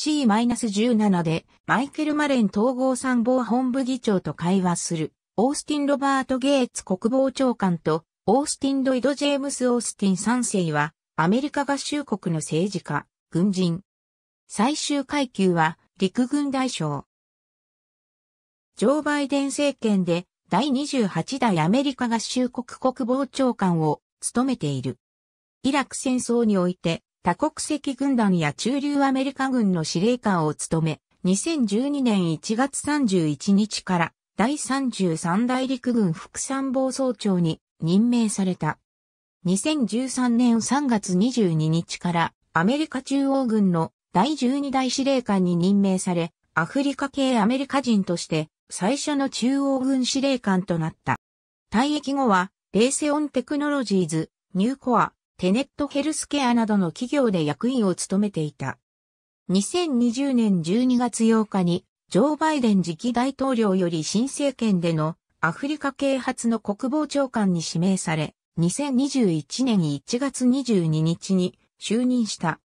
C-17 でマイケル・マレン統合参謀本部議長と会話する、オースティン・ロバート・ゲイツ国防長官と、オースティン・ロイド・ジェームス・オースティン3世は、アメリカ合衆国の政治家、軍人。最終階級は、陸軍大将。ジョー・バイデン政権で、第28代アメリカ合衆国国防長官を務めている。イラク戦争において、多国籍軍団や中流アメリカ軍の司令官を務め、2012年1月31日から第33大陸軍副参謀総長に任命された。2013年3月22日からアメリカ中央軍の第12大司令官に任命され、アフリカ系アメリカ人として最初の中央軍司令官となった。退役後は、レーセオンテクノロジーズ、ニューコア、テネットヘルスケアなどの企業で役員を務めていた。2020年12月8日に、ジョー・バイデン次期大統領より新政権でのアフリカ啓発の国防長官に指名され、2021年1月22日に就任した。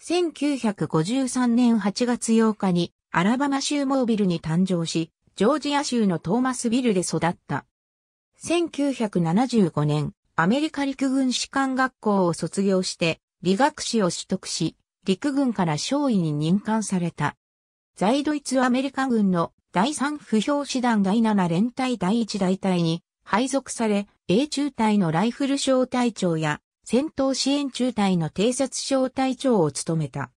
1953年8月8日にアラバマ州モービルに誕生し、ジョージア州のトーマスビルで育った。1975年、アメリカ陸軍士官学校を卒業して、理学士を取得し、陸軍から少尉に任官された。在ドイツアメリカ軍の第3不評師団第7連隊第1大隊に配属され、英中隊のライフル小隊長や戦闘支援中隊の偵察小隊長を務めた。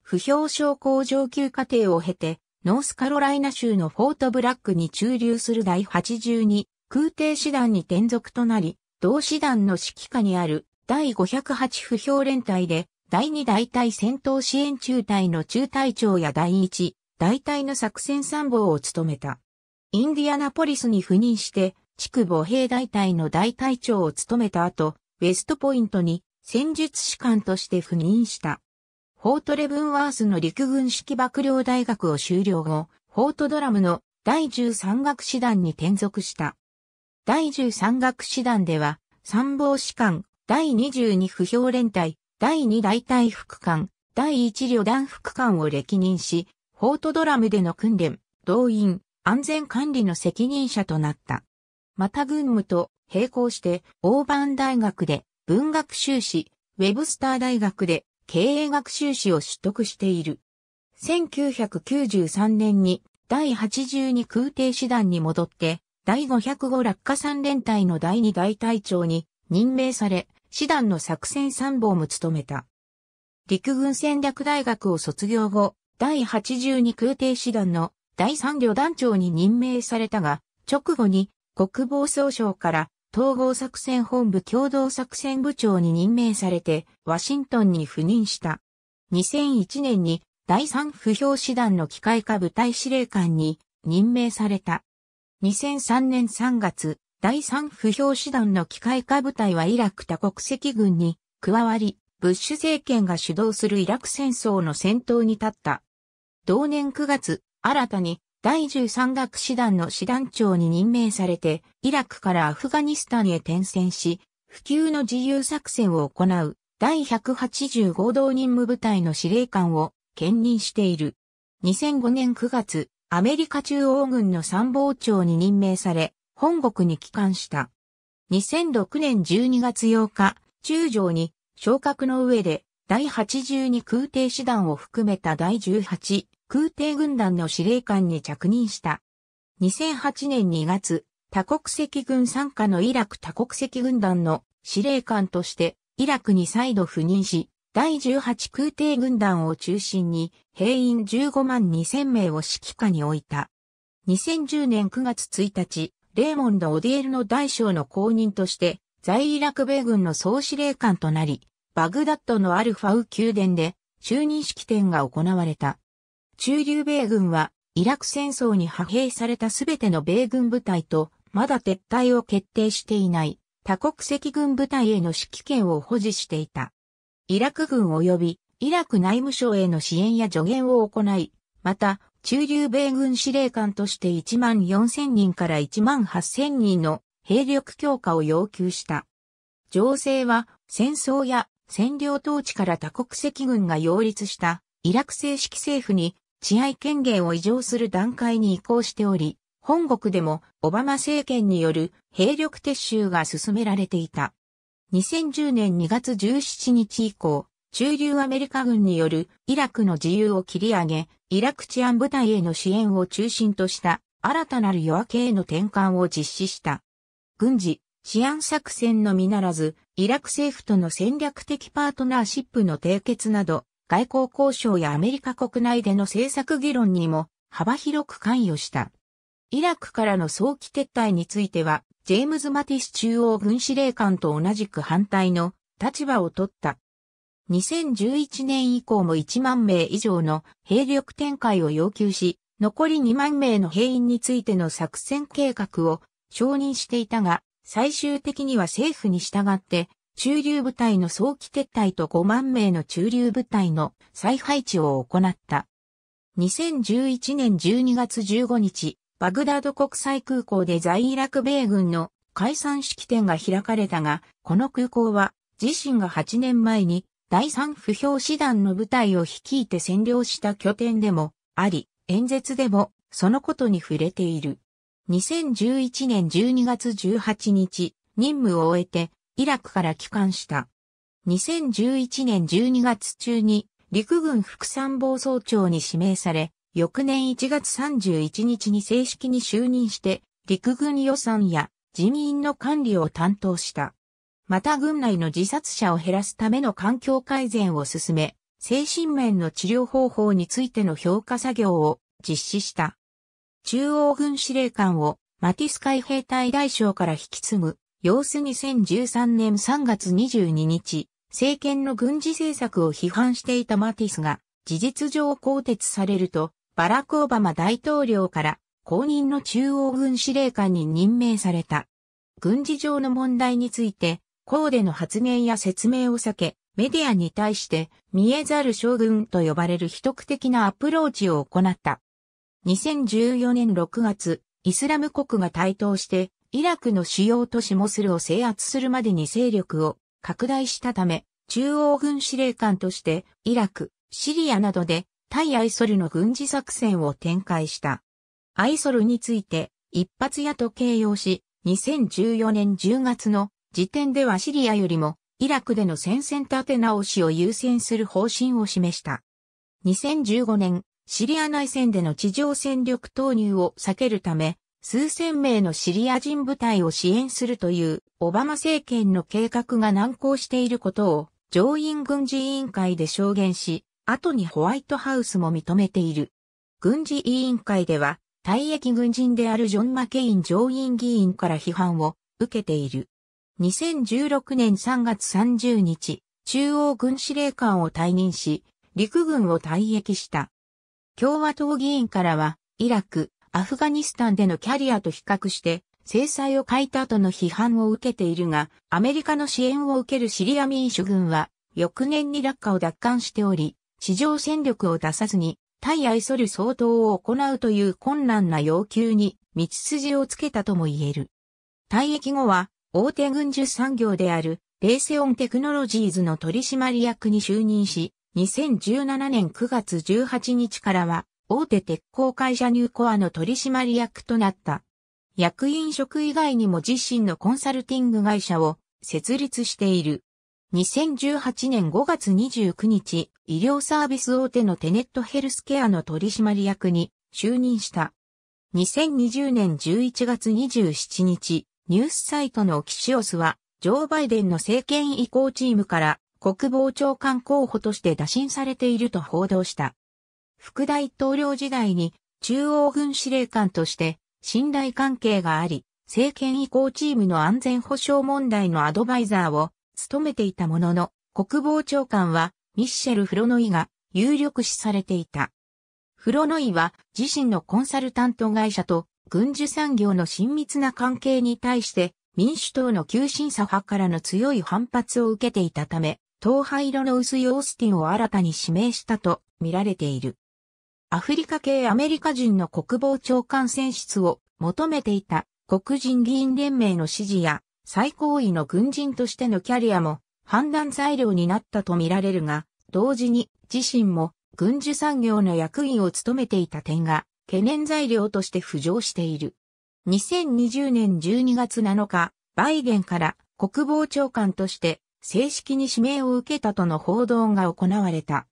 不評症候上級課程を経て、ノースカロライナ州のフォートブラックに駐留する第82空挺師団に転属となり、同志団の指揮下にある第508不評連隊で、第2大隊戦闘支援中隊の中隊長や第1大隊の作戦参謀を務めた。インディアナポリスに赴任して、地区母兵大隊の大隊長を務めた後、ウェストポイントに戦術士官として赴任した。フォートレブンワースの陸軍式幕僚大学を修了後、フォートドラムの第13学士団に転属した。第13学士団では、参謀士官、第22不評連隊、第2大隊副官、第1旅団副官を歴任し、フォートドラムでの訓練、動員、安全管理の責任者となった。また軍務と並行して、オーバン大学で文学修士、ウェブスター大学で経営学修士を取得している。1993年に第82空挺師団に戻って第5 0 5落下3連隊の第2大隊長に任命され、師団の作戦参謀も務めた。陸軍戦略大学を卒業後、第82空挺師団の第3旅団長に任命されたが、直後に国防総省から統合作戦本部共同作戦部長に任命されて、ワシントンに赴任した。2001年に第3不評師団の機械化部隊司令官に任命された。2003年3月、第3不評師団の機械化部隊はイラク多国籍軍に加わり、ブッシュ政権が主導するイラク戦争の先頭に立った。同年9月、新たに第13学師団の師団長に任命されて、イラクからアフガニスタンへ転戦し、普及の自由作戦を行う第185同任務部隊の司令官を兼任している。2005年9月、アメリカ中央軍の参謀長に任命され、本国に帰還した。2006年12月8日、中将に昇格の上で第82空挺師団を含めた第18空挺軍団の司令官に着任した。2008年2月、多国籍軍参加のイラク多国籍軍団の司令官としてイラクに再度赴任し、第18空挺軍団を中心に兵員15万2000名を指揮下に置いた。2010年9月1日、レーモンド・オディエルの大将の後任として在イラク米軍の総司令官となり、バグダッドのアルファウ宮殿で就任式典が行われた。中流米軍はイラク戦争に派兵されたすべての米軍部隊とまだ撤退を決定していない多国籍軍部隊への指揮権を保持していた。イラク軍及びイラク内務省への支援や助言を行い、また、中流米軍司令官として1万4000人から1万8000人の兵力強化を要求した。情勢は戦争や占領統治から多国籍軍が擁立したイラク正式政府に治安権限を移譲する段階に移行しており、本国でもオバマ政権による兵力撤収が進められていた。2010年2月17日以降、中流アメリカ軍によるイラクの自由を切り上げ、イラク治安部隊への支援を中心とした新たなる夜明けへの転換を実施した。軍事、治安作戦のみならず、イラク政府との戦略的パートナーシップの締結など、外交交渉やアメリカ国内での政策議論にも幅広く関与した。イラクからの早期撤退については、ジェームズ・マティス中央軍司令官と同じく反対の立場を取った。2011年以降も1万名以上の兵力展開を要求し、残り2万名の兵員についての作戦計画を承認していたが、最終的には政府に従って中流部隊の早期撤退と5万名の中流部隊の再配置を行った。2011年12月15日、バグダード国際空港で在イラク米軍の解散式典が開かれたが、この空港は自身が8年前に第三不評師団の部隊を率いて占領した拠点でもあり、演説でもそのことに触れている。2011年12月18日、任務を終えてイラクから帰還した。2011年12月中に陸軍副参謀総長に指名され、翌年1月31日に正式に就任して、陸軍予算や人員の管理を担当した。また軍内の自殺者を減らすための環境改善を進め、精神面の治療方法についての評価作業を実施した。中央軍司令官をマティス海兵隊大将から引き継ぐ、様子2013年3月22日、政権の軍事政策を批判していたマティスが、事実上更迭されると、バラク・オバマ大統領から公認の中央軍司令官に任命された。軍事上の問題について、コーデの発言や説明を避け、メディアに対して見えざる将軍と呼ばれる秘匿的なアプローチを行った。2014年6月、イスラム国が台頭して、イラクの主要都市モスルを制圧するまでに勢力を拡大したため、中央軍司令官として、イラク、シリアなどで対アイソルの軍事作戦を展開した。アイソルについて一発屋と形容し、2014年10月の時点ではシリアよりもイラクでの戦線立て直しを優先する方針を示した。2015年、シリア内戦での地上戦力投入を避けるため、数千名のシリア人部隊を支援するというオバマ政権の計画が難航していることを上院軍事委員会で証言し、後にホワイトハウスも認めている。軍事委員会では、退役軍人であるジョン・マケイン上院議員から批判を受けている。2016年3月30日、中央軍司令官を退任し、陸軍を退役した。共和党議員からは、イラク、アフガニスタンでのキャリアと比較して、制裁を書いた後の批判を受けているが、アメリカの支援を受けるシリア民主軍は、翌年に落下を奪還しており、市場戦力を出さずに対愛する相当を行うという困難な要求に道筋をつけたとも言える。退役後は大手軍需産業であるレーセオンテクノロジーズの取締役に就任し、2017年9月18日からは大手鉄鋼会社ニューコアの取締役となった。役員職以外にも自身のコンサルティング会社を設立している。2018年5月29日、医療サービス大手のテネットヘルスケアの取締役に就任した。2020年11月27日、ニュースサイトのキシオスは、ジョー・バイデンの政権移行チームから国防長官候補として打診されていると報道した。副大統領時代に中央軍司令官として信頼関係があり、政権移行チームの安全保障問題のアドバイザーを務めていたものの、国防長官はミッシェル・フロノイが有力視されていた。フロノイは自身のコンサルタント会社と軍需産業の親密な関係に対して民主党の急進左派からの強い反発を受けていたため、党廃色の薄いオースティンを新たに指名したと見られている。アフリカ系アメリカ人の国防長官選出を求めていた黒人議員連盟の支持や最高位の軍人としてのキャリアも判断材料になったとみられるが、同時に自身も軍需産業の役員を務めていた点が懸念材料として浮上している。2020年12月7日、バイデンから国防長官として正式に指名を受けたとの報道が行われた。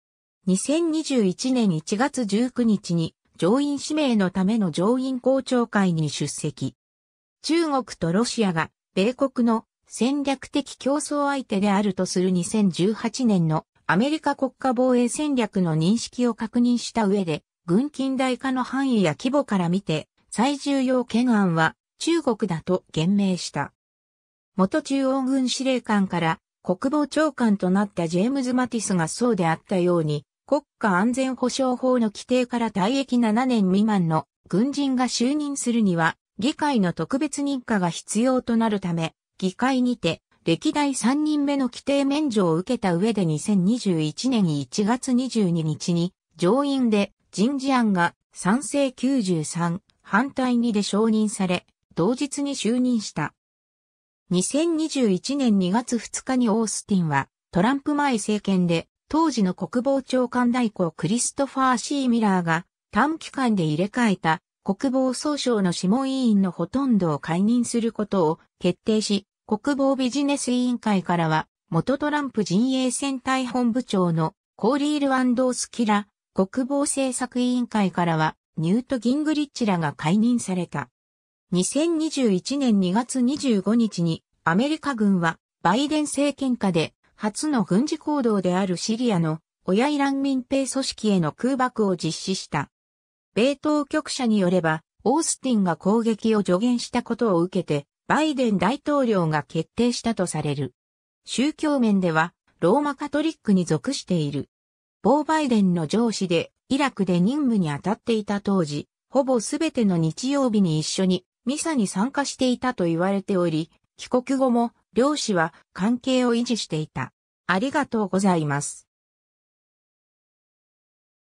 2021年1月19日に上院指名のための上院公聴会に出席。中国とロシアが米国の戦略的競争相手であるとする2018年のアメリカ国家防衛戦略の認識を確認した上で、軍近代化の範囲や規模から見て、最重要懸案は中国だと言明した。元中央軍司令官から国防長官となったジェームズ・マティスがそうであったように、国家安全保障法の規定から退役7年未満の軍人が就任するには議会の特別認可が必要となるため、議会にて、歴代3人目の規定免除を受けた上で2021年1月22日に、上院で人事案が賛成93、反対2で承認され、同日に就任した。2021年2月2日にオースティンは、トランプ前政権で、当時の国防長官代行クリストファー・シー・ミラーが短期間で入れ替えた国防総省の諮問委員のほとんどを解任することを決定し、国防ビジネス委員会からは、元トランプ陣営戦隊本部長のコーリール・アンドースキラ、国防政策委員会からは、ニュート・ギングリッチらが解任された。2021年2月25日に、アメリカ軍は、バイデン政権下で、初の軍事行動であるシリアの、親イラン民兵組織への空爆を実施した。米当局者によれば、オースティンが攻撃を助言したことを受けて、バイデン大統領が決定したとされる。宗教面では、ローマカトリックに属している。ボーバイデンの上司で、イラクで任務に当たっていた当時、ほぼすべての日曜日に一緒にミサに参加していたと言われており、帰国後も両氏は関係を維持していた。ありがとうございます。